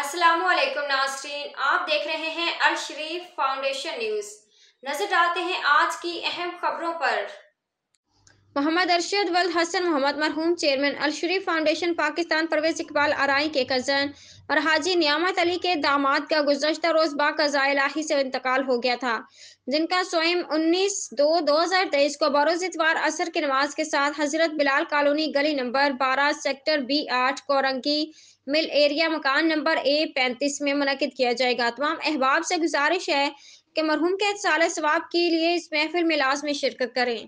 अस्सलाम वालेकुम आप देख रहे हैं अल शरीफ फाउंडेशन न्यूज़ नज़र डालते हैं आज की अहम खबरों पर मोहम्मद अरशद वल हसन मोहम्मद मरहूम चेयरमैन अलशरीफ फाउंडेशन पाकिस्तान परवेज इकबाल आरई के कज़न और हाजी नियामत अली के दामाद का गुजशत रोज़ बाज़ा इलाही से इंतकाल हो गया था जिनका स्वयं 19 दो 2023 को बरोज इतवार असर की नमाज के साथ हजरत बिलाल कॉलोनी गली नंबर 12 सेक्टर बी आठ कोरंगी मिल एरिया मकान नंबर ए पैंतीस में मुनद किया जाएगा तमाम अहबाब से गुजारिश है कि मरहूम के साल सवाब के लिए इस महफिल में लाजमी शिरकत करें